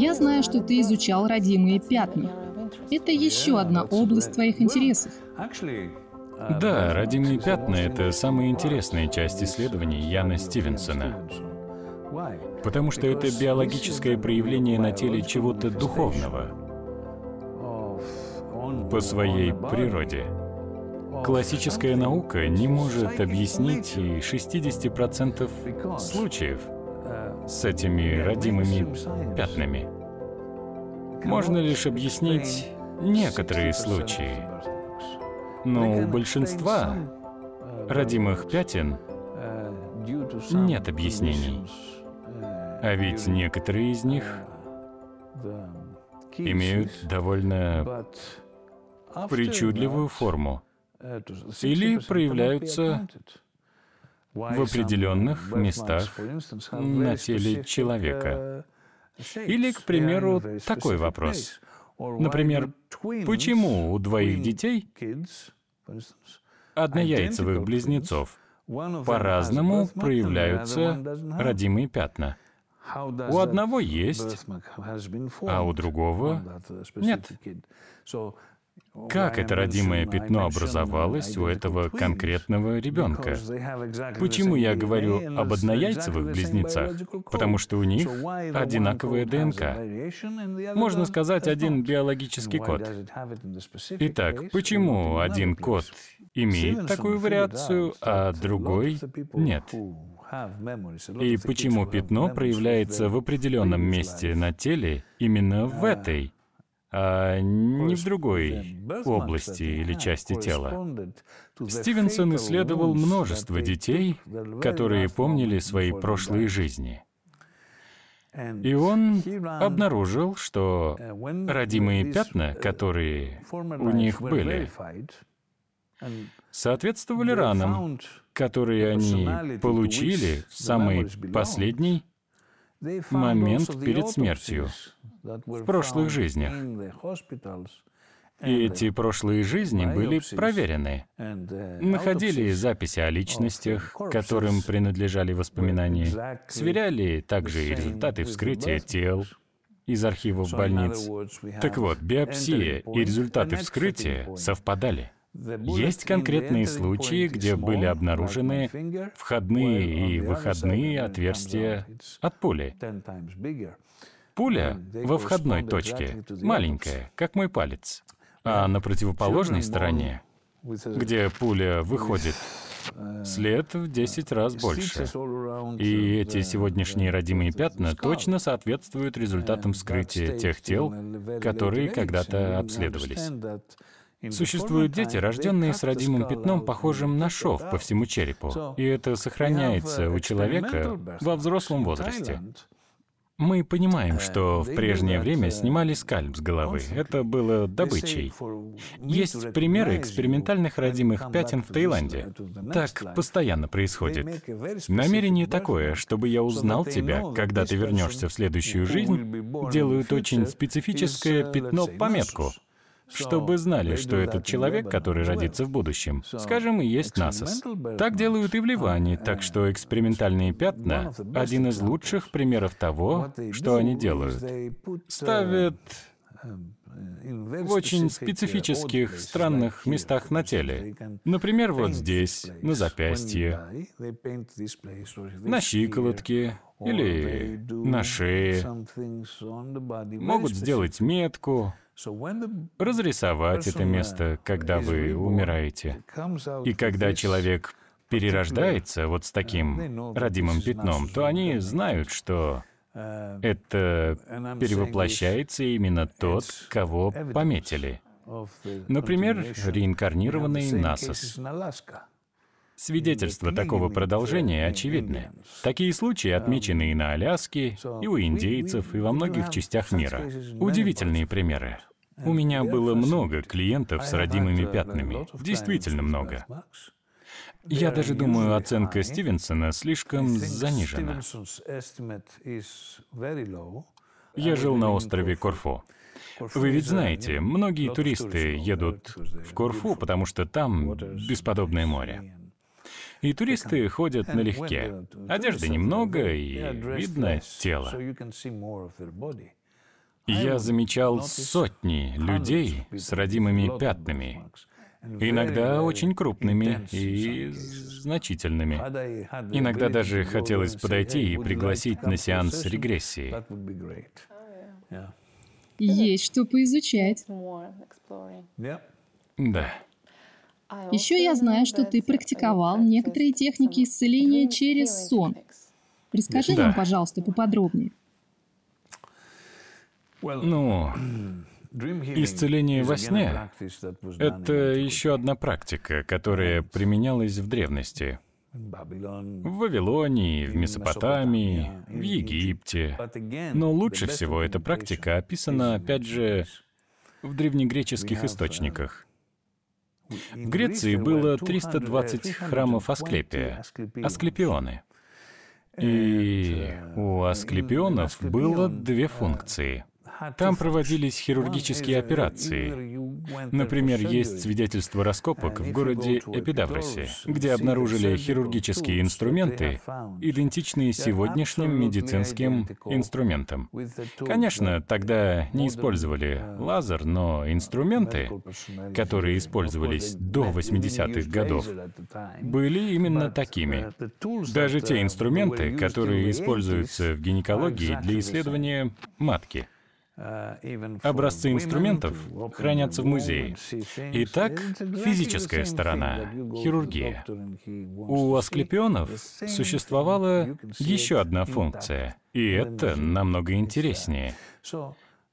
Я знаю, что ты изучал родимые пятна. Это еще одна область твоих интересов. Да, родимые пятна — это самая интересная часть исследований Яна Стивенсона. Потому что это биологическое проявление на теле чего-то духовного по своей природе. Классическая наука не может объяснить и 60% случаев — с этими родимыми пятнами. Можно лишь объяснить некоторые случаи, но у большинства родимых пятен нет объяснений. А ведь некоторые из них имеют довольно причудливую форму или проявляются в определенных местах на теле человека. Или, к примеру, такой вопрос. Например, почему у двоих детей, однояйцевых близнецов, по-разному проявляются родимые пятна? У одного есть, а у другого нет как это родимое пятно образовалось у этого конкретного ребенка. Почему я говорю об однояйцевых близнецах? Потому что у них одинаковая ДНК. Можно сказать, один биологический код. Итак, почему один код имеет такую вариацию, а другой нет? И почему пятно проявляется в определенном месте на теле именно в этой а не в другой области или части тела. Стивенсон исследовал множество детей, которые помнили свои прошлые жизни. И он обнаружил, что родимые пятна, э, которые у них были, соответствовали ранам, которые они получили в самый последний момент перед смертью, в прошлых жизнях. И эти прошлые жизни были проверены. Находили записи о личностях, которым принадлежали воспоминания, сверяли также и результаты вскрытия тел из архивов больниц. Так вот, биопсия и результаты вскрытия совпадали. Есть конкретные случаи, где были обнаружены входные и выходные отверстия от пули. Пуля во входной точке маленькая, как мой палец, а на противоположной стороне, где пуля выходит, uh, след в 10 uh, раз больше. И эти uh, сегодняшние родимые пятна точно соответствуют результатам вскрытия тех тел, которые когда-то обследовались. Существуют а дети, рожденные с родимым пятном, похожим на шов по всему черепу, и это сохраняется у человека во взрослом возрасте. Мы понимаем, что в прежнее время uh, снимали скальп с головы. Это было добычей. Есть примеры экспериментальных родимых пятен в Таиланде. Так постоянно происходит. Намерение такое, чтобы я узнал тебя, когда ты вернешься в следующую жизнь, делают очень uh, специфическое пятно-пометку — чтобы знали, что этот человек, который родится в будущем, скажем, и есть насос. Так делают и в Ливане, uh, так что экспериментальные пятна — один из лучших примеров того, что они делают. Uh, Ставят um, uh, в очень специфических, странных местах на теле. Например, вот здесь, на запястье, на щиколотке или на шее. Могут сделать метку, разрисовать это место, когда вы умираете. И когда человек перерождается вот с таким родимым пятном, то они знают, что um, это перевоплощается именно тот, кого пометили. Например, реинкарнированный Насос. Свидетельства такого продолжения uh, очевидны. Такие случаи отмечены и на um, Аляске, и у индейцев, и во многих частях мира. Удивительные примеры. У меня э, было много клиентов с родимыми э, пятнами, действительно много. Я даже думаю, оценка Стивенсона слишком занижена. Я жил на острове Корфу. Вы ведь знаете, многие туристы едут в Корфу, потому что там бесподобное море. И туристы ходят налегке. Одежды немного, и видно тело. Я замечал сотни людей с родимыми пятнами, иногда очень крупными и значительными. Иногда даже хотелось подойти и пригласить на сеанс регрессии. Есть что поизучать. Да. Еще я знаю, что ты практиковал некоторые техники исцеления через сон. Расскажи да. нам, пожалуйста, поподробнее. Ну, исцеление во сне — это еще одна практика, которая применялась в древности. В Вавилонии, в Месопотамии, в Египте. Но лучше всего эта практика описана, опять же, в древнегреческих uh, источниках. В Греции было 320 храмов Асклепия, Асклепионы. И uh, у Асклепионов было две uh, функции — там проводились хирургические uh, операции. Например, есть свидетельство раскопок в городе Эпидавросе, где обнаружили хирургические инструменты, идентичные сегодняшним медицинским инструментам. Конечно, тогда uh, не использовали uh, лазер, но инструменты, которые использовались до 80-х годов, были именно такими. Даже те инструменты, которые используются в гинекологии для исследования матки. Э, Образцы инструментов хранятся в музее. Итак, физическая сторона, хирургия. У асклепионов существовала еще одна функция, и это намного интереснее.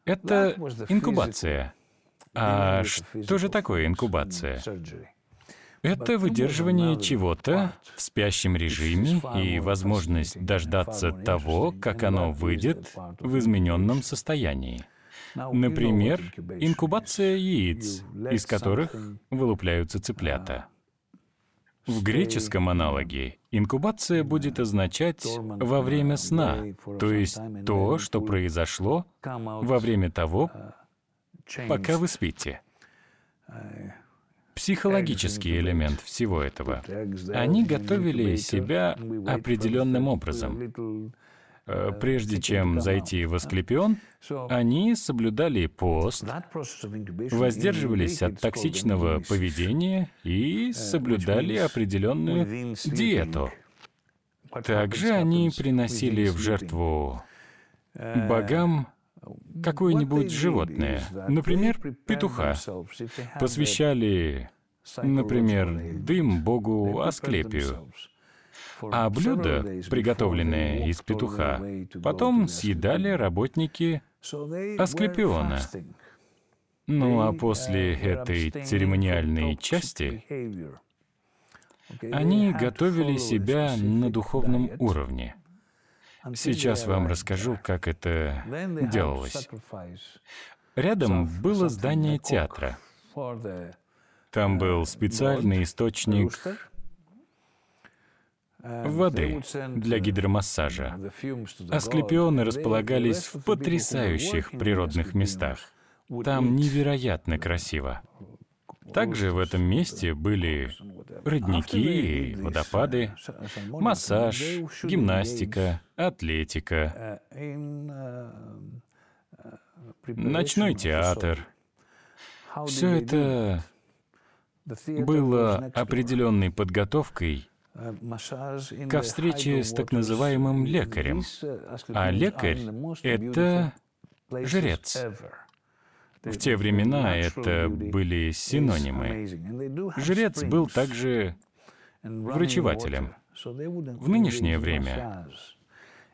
Это инкубация. А что же такое инкубация? Это выдерживание чего-то в спящем режиме и возможность дождаться того, как оно выйдет в измененном состоянии. Например, инкубация яиц, из которых вылупляются цыплята. Uh, в греческом аналоге инкубация будет означать «во время uh, сна», то есть то, что произошло во время того, uh, пока вы спите психологический элемент всего этого. Они готовили себя определенным образом. Э, э, прежде чем зайти в Асклепион, они соблюдали пост, воздерживались от токсичного поведения и э, соблюдали определенную диету. Также они приносили в жертву богам какое-нибудь животное, например, петуха, посвящали, например, дым богу Асклепию, а блюда, приготовленные из петуха, потом съедали работники Асклепиона. Ну а после uh, этой церемониальной части они готовили себя на духовном уровне. Сейчас вам расскажу, как это делалось. Рядом было здание театра. Там э, был специальный источник воды для э, гидромассажа. Асклепионы располагались в потрясающих природных местах. Там невероятно красиво. Также в этом месте были родники, водопады, массаж, гимнастика, атлетика, ночной театр. Все это было определенной подготовкой ко встрече с так называемым лекарем. А лекарь — это жрец. В те времена это были синонимы. Жрец был также врачевателем. В нынешнее время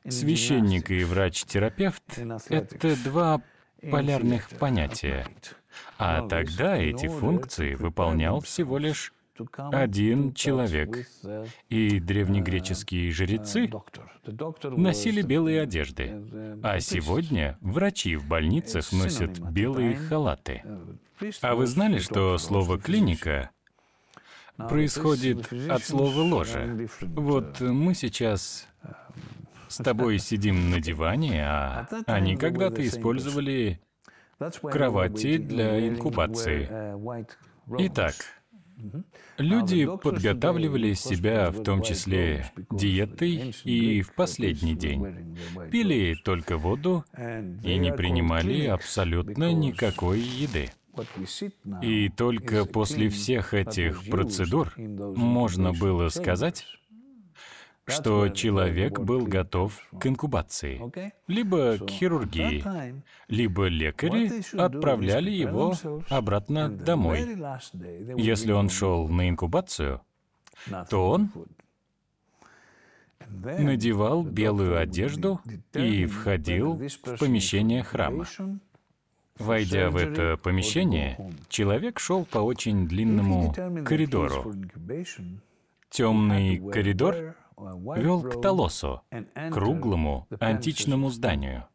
священник и врач-терапевт — это два полярных понятия. А тогда эти функции выполнял всего лишь один человек. И древнегреческие жрецы носили белые одежды. А сегодня врачи в больницах носят белые халаты. А вы знали, что слово «клиника» происходит от слова «ложа»? Вот мы сейчас с тобой сидим на диване, а они когда-то использовали кровати для инкубации. Итак, Люди а подготавливали себя, в том числе диетой, и в последний день пили только воду и не принимали абсолютно никакой еды. И только после всех этих процедур можно было сказать, что человек был готов к инкубации, либо к хирургии, либо лекари отправляли его обратно домой. Если он шел на инкубацию, то он надевал белую одежду и входил в помещение храма. Войдя в это помещение, человек шел по очень длинному коридору. Темный коридор вел к Толосу, круглому античному зданию.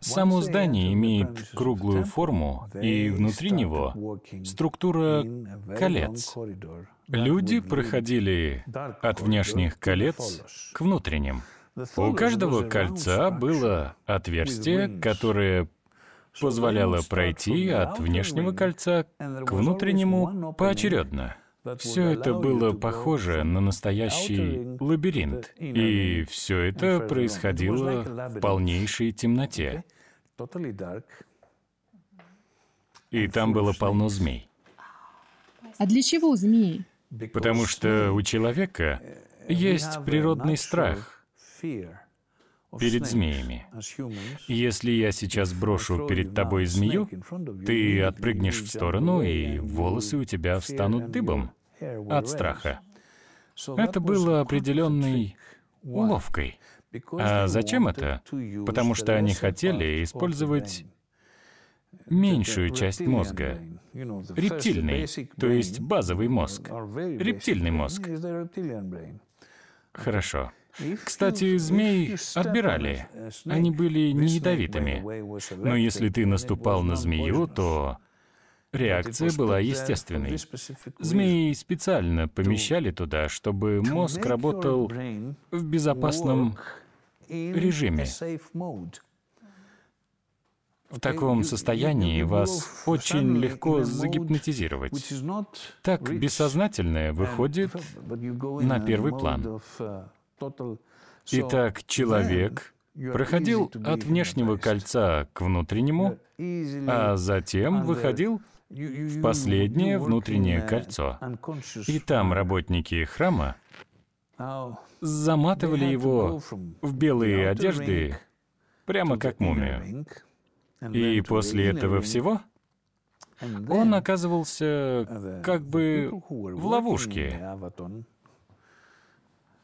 Само здание имеет круглую форму, и внутри него структура колец. Люди проходили от внешних колец к внутренним. У каждого кольца было отверстие, которое позволяло пройти от внешнего кольца к внутреннему поочередно. Все это было похоже на настоящий лабиринт, и все это происходило в полнейшей темноте. И там было полно змей. А для чего змеи? Потому что у человека есть природный страх перед змеями. Если я сейчас брошу перед тобой змею, ты отпрыгнешь в сторону, и волосы у тебя встанут дыбом от страха. Это было определенной уловкой. А зачем это? Потому что они хотели использовать меньшую часть мозга, рептильный, то есть базовый мозг, рептильный мозг. Хорошо. Кстати, змей отбирали. Они были не ядовитыми. Но если ты наступал на змею, то реакция была естественной. Змеи специально помещали туда, чтобы мозг работал в безопасном режиме. В таком состоянии вас очень легко загипнотизировать. Так бессознательное выходит на первый план. Итак, человек проходил от внешнего кольца к внутреннему, а затем выходил в последнее внутреннее кольцо. И там работники храма заматывали его в белые одежды, прямо как мумию. И после этого всего он оказывался как бы в ловушке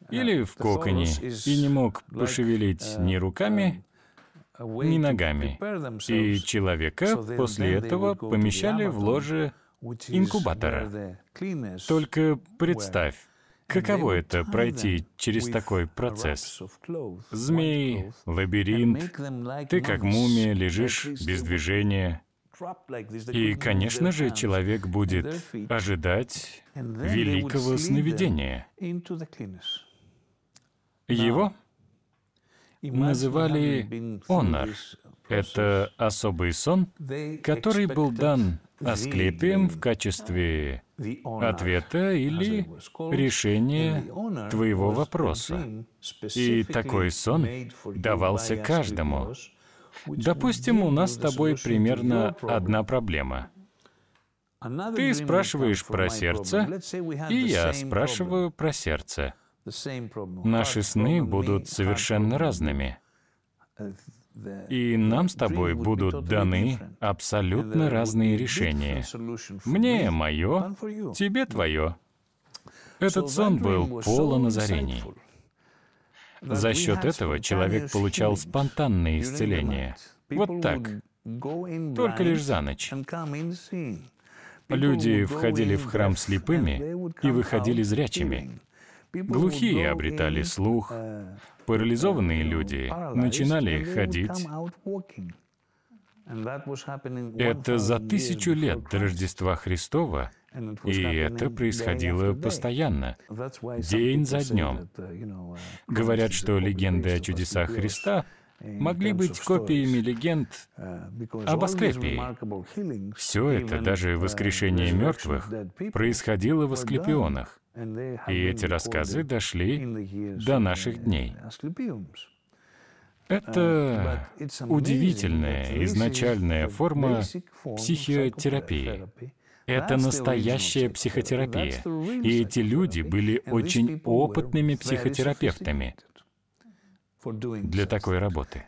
или э, в коконе и не мог пошевелить э, ни руками, ни ногами. И человека после этого помещали в ложе инкубатора. Только представь, Каково это пройти через такой процесс? Змей, лабиринт, ты как мумия лежишь без движения. И, конечно же, человек будет ожидать великого сновидения. Его называли «онар». Это особый сон, который был дан Асклепием в качестве ответа или решения твоего вопроса. И такой сон давался каждому. Допустим, у нас с тобой примерно одна проблема. Ты спрашиваешь про сердце, и я спрашиваю про сердце. Наши сны будут совершенно разными. И нам с тобой будут даны абсолютно разные решения. Мне мое, тебе твое. Этот сон был полон озарений. За счет этого человек получал спонтанное исцеление. Вот так. Только лишь за ночь. Люди входили в храм слепыми и выходили зрячими. Глухие обретали слух, парализованные люди начинали ходить. Это за тысячу лет до Рождества Христова, и это происходило постоянно, день за днем. Uh, uh, Говорят, что легенды о чудесах Христа могли быть копиями легенд uh, об Асклепии. Все это, даже воскрешение мертвых, происходило в Асклепионах. И эти рассказы дошли до наших дней. Это удивительная изначальная форма психотерапии. Это настоящая психотерапия. И эти люди были очень опытными психотерапевтами для такой работы.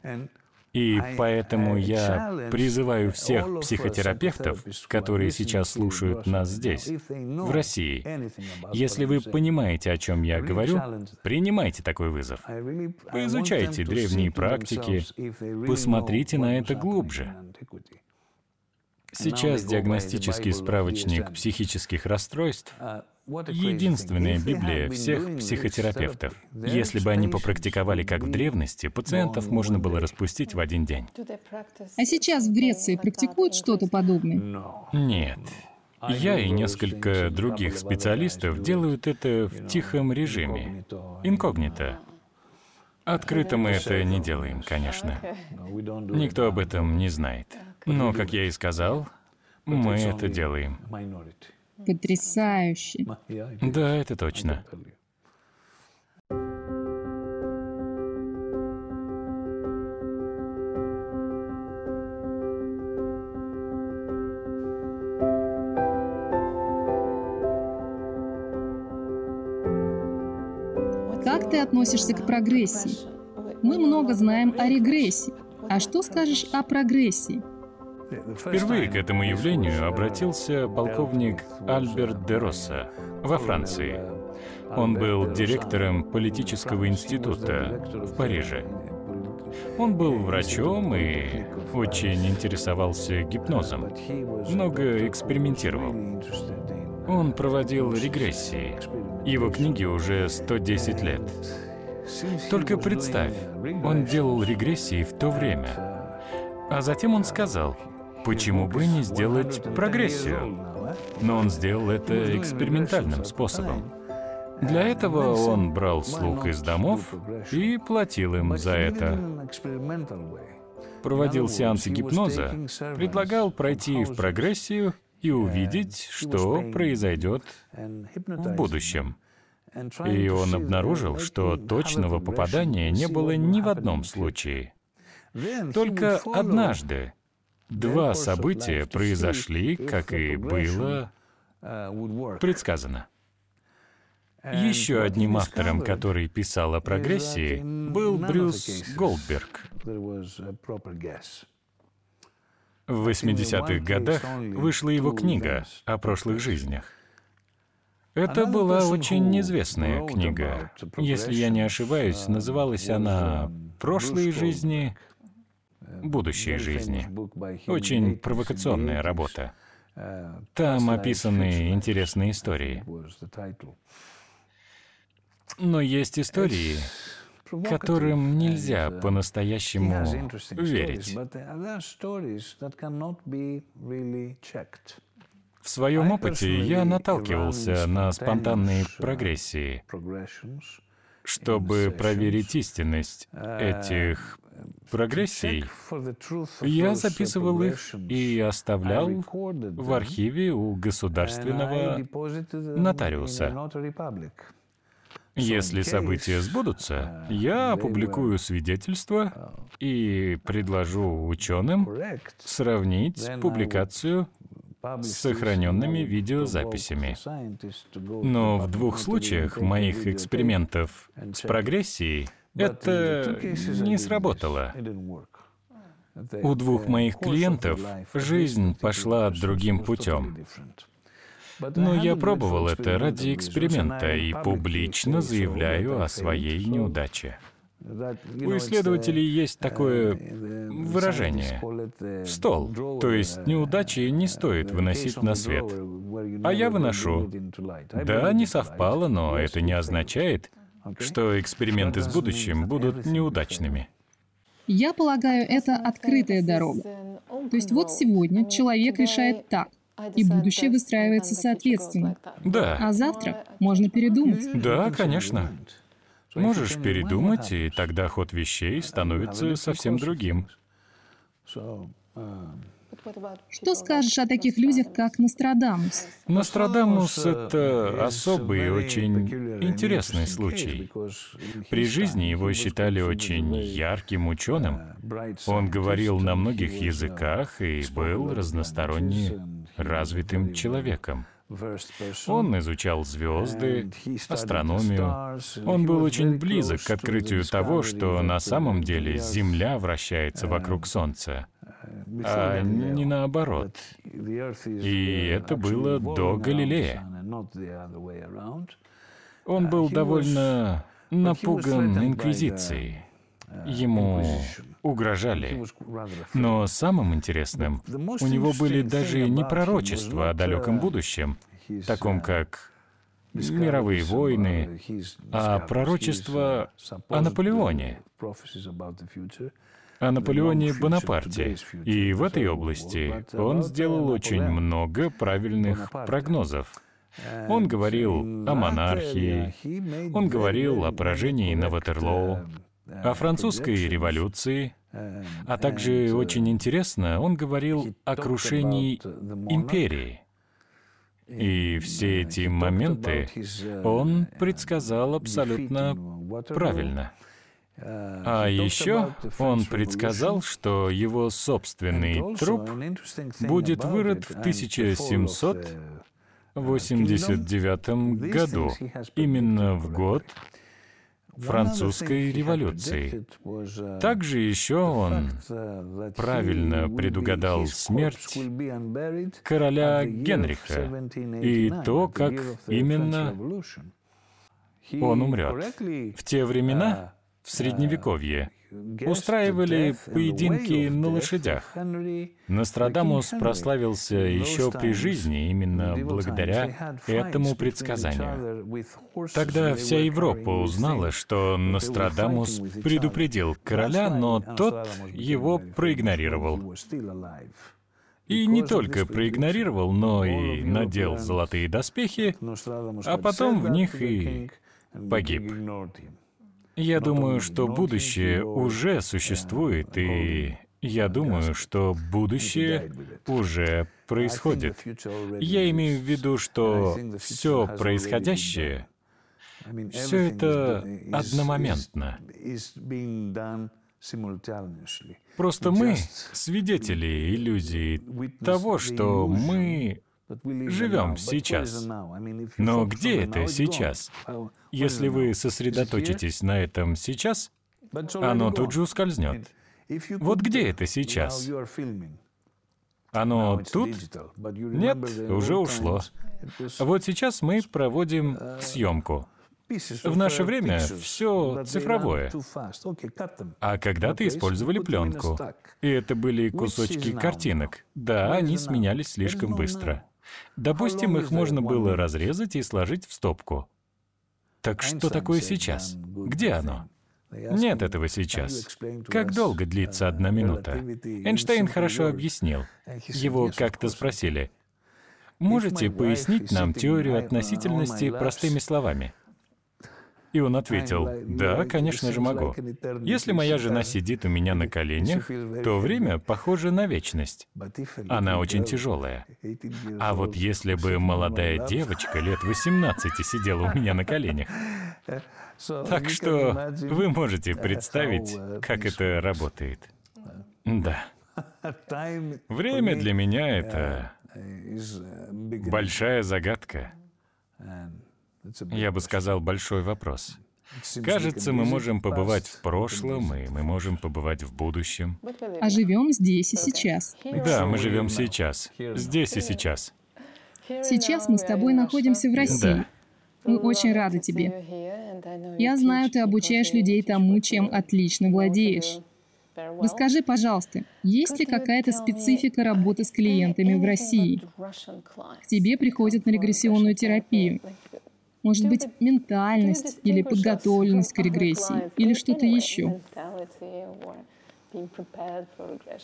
И поэтому я призываю всех психотерапевтов, которые сейчас слушают нас здесь, в России, если вы понимаете, о чем я говорю, принимайте такой вызов. Поизучайте древние практики, посмотрите на это глубже. Сейчас диагностический справочник психических расстройств uh, Единственная Библия всех психотерапевтов. Если бы они попрактиковали как в древности, пациентов можно было распустить в один день. А сейчас в Греции практикуют что-то подобное? Нет. Я и несколько других специалистов делают это в тихом режиме, инкогнито. Открыто мы это не делаем, конечно. Никто об этом не знает. Но, как я и сказал, мы это делаем. Потрясающе. Да, это точно. Как ты относишься к прогрессии? Мы много знаем о регрессии. А что скажешь о прогрессии? Впервые к этому явлению обратился полковник Альберт де Росса во Франции. Он был директором политического института в Париже. Он был врачом и очень интересовался гипнозом. Много экспериментировал. Он проводил регрессии. Его книги уже 110 лет. Только представь, он делал регрессии в то время. А затем он сказал, Почему бы не сделать прогрессию? Но он сделал это экспериментальным способом. Для этого он брал слуг из домов и платил им за это. Проводил сеансы гипноза, предлагал пройти в прогрессию и увидеть, что произойдет в будущем. И он обнаружил, что точного попадания не было ни в одном случае. Только однажды Два события произошли, как и было э, предсказано. Еще одним автором, который писал о прогрессии, был Брюс Голдберг. В 80-х годах вышла его книга о прошлых жизнях. Это была очень неизвестная книга. Если я не ошибаюсь, uh, называлась она um, «Прошлые жизни», будущей жизни. Очень провокационная работа. Э, Там описаны интересные истории. Но есть истории, которым нельзя uh, по-настоящему верить. В своем опыте я наталкивался на спонтанные uh, прогрессии, чтобы проверить истинность э, этих прогрессии Я записывал их и оставлял в архиве у государственного нотариуса. Если события uh, сбудутся, я опубликую свидетельство oh. и предложу ученым сравнить публикацию с сохраненными видеозаписями. Но в двух случаях моих экспериментов с прогрессией это не сработало. У двух uh, моих клиентов жизнь пошла другим путем. Но я пробовал это ради эксперимента и публично заявляю о своей неудаче. У исследователей uh, есть такое uh, выражение — стол, то есть неудачи не стоит выносить на свет. А я выношу. Да, не совпало, но это не означает, что эксперименты с будущим будут неудачными. Я полагаю, это открытая дорога. То есть вот сегодня человек решает так, и будущее выстраивается соответственно. Да. А завтра можно передумать. Да, конечно. Можешь передумать, и тогда ход вещей становится совсем другим. Um, что скажешь о таких людях, как Нострадамус? Нострадамус — это особый, очень интересный случай. При жизни его считали очень ярким uh, ученым. Он говорил на многих uh, языках и был разносторонне развитым человеком. Он изучал звезды, астрономию. Он был очень близок к открытию того, что на самом деле Земля вращается вокруг Солнца, uh, а не наоборот. И uh, это было до Галилея. Он uh, был довольно напуган Инквизицией. Э, Ему угрожали. Но самым интересным, у него были даже не uh, uh, uh, а пророчества о далеком будущем, таком как мировые войны, а пророчества о Наполеоне, о Наполеоне Бонапарте. И в этой области он сделал очень много правильных прогнозов. Он говорил о монархии, он говорил о поражении на Ватерлоу, um, о э, французской э, революции, э, а также, очень интересно, он говорил о крушении империи. И все эти моменты он предсказал абсолютно правильно. А еще он предсказал, что его собственный труп будет вырод в 1789 году, именно в год, французской революции. Также еще он правильно предугадал смерть короля Генриха и то, как именно он умрет. В те времена, в Средневековье, устраивали поединки на лошадях. Нострадамус прославился еще при жизни именно благодаря этому предсказанию. Тогда вся Европа узнала, что Нострадамус предупредил короля, но тот его проигнорировал. И не только проигнорировал, но и надел золотые доспехи, а потом в них и погиб. Я думаю, что будущее уже существует, и я думаю, что будущее уже происходит. Я имею в виду, что все происходящее, все это одномоментно. Просто мы свидетели иллюзии того, что мы живем сейчас. Но где это сейчас? Если вы сосредоточитесь на этом сейчас, оно тут же ускользнет. Вот где это сейчас? Оно тут? Нет, уже ушло. Вот сейчас мы проводим uh, съемку. В наше uh, время все цифровое. А когда ты использовали пленку. И это были кусочки картинок. Да, они сменялись слишком быстро. Допустим, их можно было разрезать и сложить в стопку. Так что такое сейчас? Где оно? Нет этого сейчас. Как долго длится uh, одна минута? Эйнштейн хорошо объяснил. Его как-то спросили. Можете пояснить нам теорию относительности простыми словами? И он ответил, «Да, конечно же могу. Если моя жена сидит у меня на коленях, то время похоже на вечность. Она очень тяжелая. А вот если бы молодая девочка лет 18 сидела у меня на коленях, так что вы можете представить, uh, как это работает. Да. Время для меня — uh, это uh, большая загадка. Я бы сказал, большой вопрос. Кажется, мы можем побывать в прошлом, и мы можем побывать в будущем. А живем здесь и сейчас. Да, мы живем сейчас. Здесь и сейчас. Сейчас мы с тобой находимся в России. Да. Мы очень рады тебе. Я знаю, ты обучаешь людей тому, чем отлично владеешь. Расскажи, ну пожалуйста, есть ли какая-то специфика работы с клиентами в России? К тебе приходят на регрессионную терапию. Может быть, ментальность или подготовленность к регрессии, или что-то еще.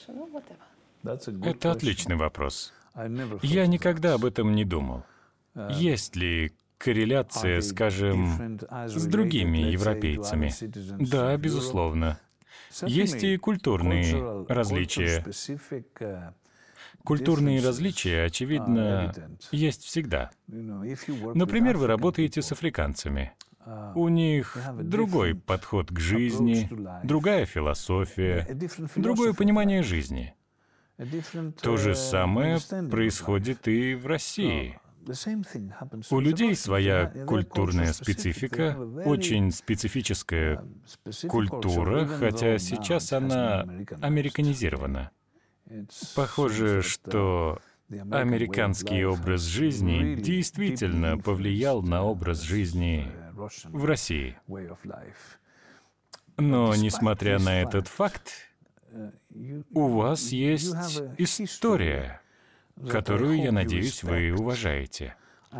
Ну, это отличный вопрос. Я никогда об этом не думал. Uh, Есть ли корреляция, скажем, с другими европейцами? Да, безусловно. Есть и культурные различия. Культурные различия, очевидно, uh, есть всегда. Например, вы работаете с африканцами. Uh, У них другой подход к жизни, другая философия, другое понимание жизни. То же uh, самое происходит и в oh, России. У людей своя культурная специфика, очень специфическая культура, хотя сейчас она американизирована. Похоже, что uh, американский образ жизни действительно повлиял на uh, образ жизни uh, в России. Но несмотря на этот факт, у вас есть история, которую, я надеюсь, вы уважаете.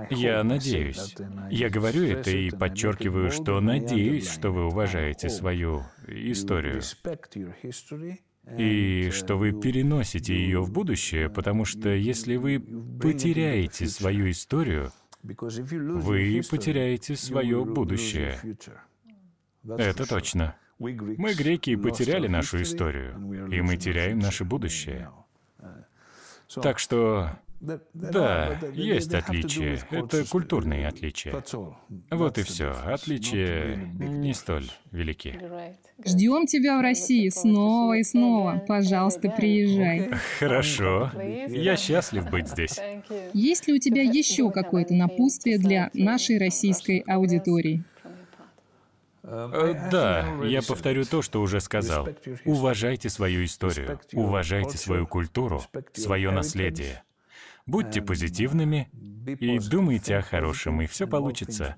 Я надеюсь. Я говорю это и подчеркиваю, что надеюсь, что вы уважаете свою историю и что вы переносите ее в будущее, потому что если вы потеряете свою историю, вы потеряете свое будущее. Это точно. Мы, греки, потеряли нашу историю, и мы теряем наше будущее. Так что да, есть отличия. Это э, культурные отличия. Вот и все. Отличия ну, не столь велики. Ждем тебя в России снова и снова. Пожалуйста, приезжай. Хорошо. Я счастлив быть здесь. Есть ли у тебя еще какое-то напутствие для нашей российской аудитории? Эм, э, да, я повторю то, что уже сказал. Уважайте свою историю, уважайте свою культуру, свое наследие. Будьте позитивными uh, и думайте о хорошем, и все получится.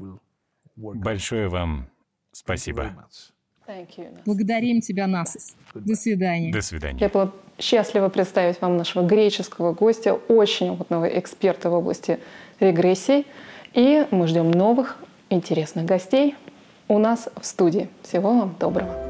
Большое вам спасибо. Благодарим тебя, Насис. До свидания. До свидания. Я была счастлива представить вам нашего греческого гостя, очень опытного эксперта в области регрессий. И мы ждем новых интересных гостей у нас в студии. Всего вам доброго.